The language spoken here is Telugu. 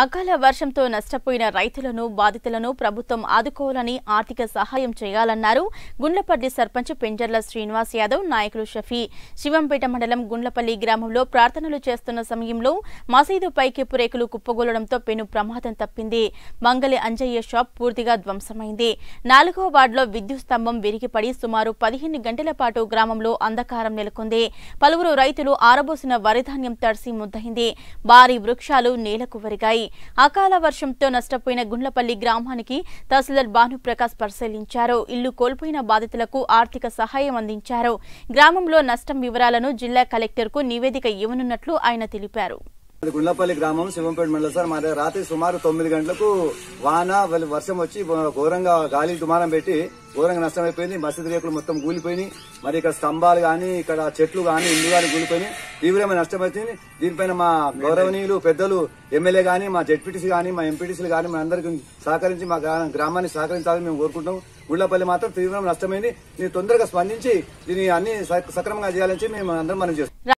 అకాల వర్షంతో నష్టపోయిన రైతులను బాధితులను ప్రభుత్వం ఆదుకోవాలని ఆర్థిక సహాయం చేయాలన్నారు గుండ్లపల్లి సర్పంచ్ పెంజర్ల శ్రీనివాస్ యాదవ్ నాయకులు షఫీ శివంపేట మండలం గుండ్లపల్లి గ్రామంలో ప్రార్థనలు చేస్తున్న సమయంలో మసీదు పైకెప్పు రేకులు కుప్పగూలడంతో పెను ప్రమాదం తప్పింది మంగలి అంజయ్య షాప్ పూర్తిగా ధ్వంసమైంది నాలుగో వార్డులో విద్యుత్ స్తంభం విరిగిపడి సుమారు పదిహేను గంటల పాటు గ్రామంలో అంధకారం నెలకొంది పలువురు రైతులు ఆరబోసిన వరిధాన్యం తడిసి ముద్దయింది భారీ వృక్షాలు నేలకు వరిగాయి అకాల వర్షంతో నష్టపోయిన గుండ్లపల్లి గ్రామానికి తహసీల్దార్ ప్రకాశ్ పరిశీలించారు ఇల్లు కోల్పోయిన బాధితులకు ఆర్థిక సహాయం అందించారు గ్రామంలో నష్టం వివరాలను జిల్లా కలెక్టర్కు నివేదిక ఇవ్వనున్నట్లు ఆయన తెలిపారు గుండ్లపల్లి గ్రామం శివంపేట మండలం సార్ మరి రాత్రి సుమారు తొమ్మిది గంటలకు వాన వర్షం వచ్చి ఘోరంగా గాలి దుమారం పెట్టి ఘోరంగా నష్టం అయిపోయింది మసీదు రేకులు మొత్తం కూలిపోయినాయి మరి ఇక్కడ స్తంభాలు కానీ ఇక్కడ చెట్లు కానీ ఇల్లు కానీ కూలిపోయినాయి తీవ్రమైన నష్టమైపోయింది దీనిపైన మా గౌరవనీయులు పెద్దలు ఎమ్మెల్యే కానీ మా జడ్పీటీసీ కానీ మా ఎంపీటీసీలు కానీ మా అందరికి సహకరించి మా గ్రామాన్ని సహకరించాలని మేము కోరుకుంటాం గుళ్లపల్లి మాత్రం తీవ్రంగా నష్టమైంది దీన్ని తొందరగా స్పందించి దీన్ని అన్ని సక్రమంగా చేయాలని మేము అందరం మనం చేస్తాం